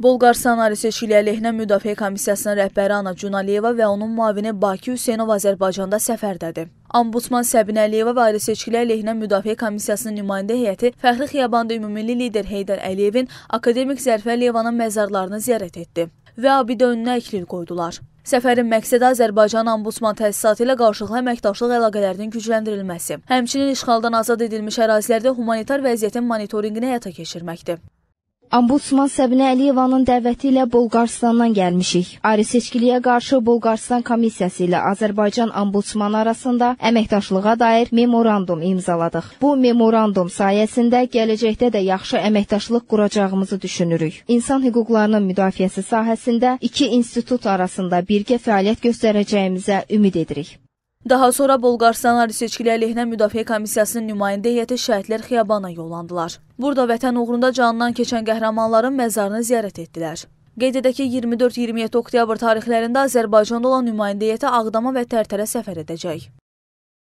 Bolqarıstan Arisyeşili əleyhinə Müdafiə Komissiyasının rəhbəri Ana Cunaliyeva və onun muavini Baki Hüseynov Azərbaycanda səfərdədir. Ombudsman Səbinə Əliyeva və Arisyeşili əleyhinə Müdafiə Komissiyasının nümayəndə heyəti Fəxri Xiyabanda ümumilli lider Heydər Əliyevin akademik Zərfə Əliyevanın məzarlarını ziyarət etdi və abidə önünə əklil qoydular. Səfərin məqsədi Azərbaycan Ombudsman təsisatı ilə qarşılıqlı əməkdaşlıq əlaqələrinin gücləndirilməsi, həmçinin işğaldan azad edilmiş ərazilərdə humanitar vəziyyətin monitorinqini həyata keçirməkdir. Ombudsman Səbinə Əliyevanın dəvəti ilə Bolqarıstandan gəlmişik. Ari seçkiliyə qarşı Bolqarıstan komissiyası ilə Azərbaycan ombudsmanı arasında əməkdaşlığa dair memorandum imzaladıq. Bu memorandum sayəsində gələcəkdə də yaxşı əməkdaşlıq quracağımızı düşünürük. İnsan hüquqlarının müdafiəsi sahəsində iki institut arasında birgə fəaliyyət göstərəcəyimizə ümid edirik. Daha sonra Bolqaristan Ali Seçkili əleyhinə Müdafiə Komissiyasının nümayəndə heyəti şəhidlər xiyabana yollandılar. Burada vətən uğrunda canından keçən qəhrəmanların məzarını ziyarət etdilər. Qeyd edək ki, 24-27 oktyabr tarixlərində Azərbaycanda olan nümayəndə heyəti Ağdama və Tərtərə səfər edəcək.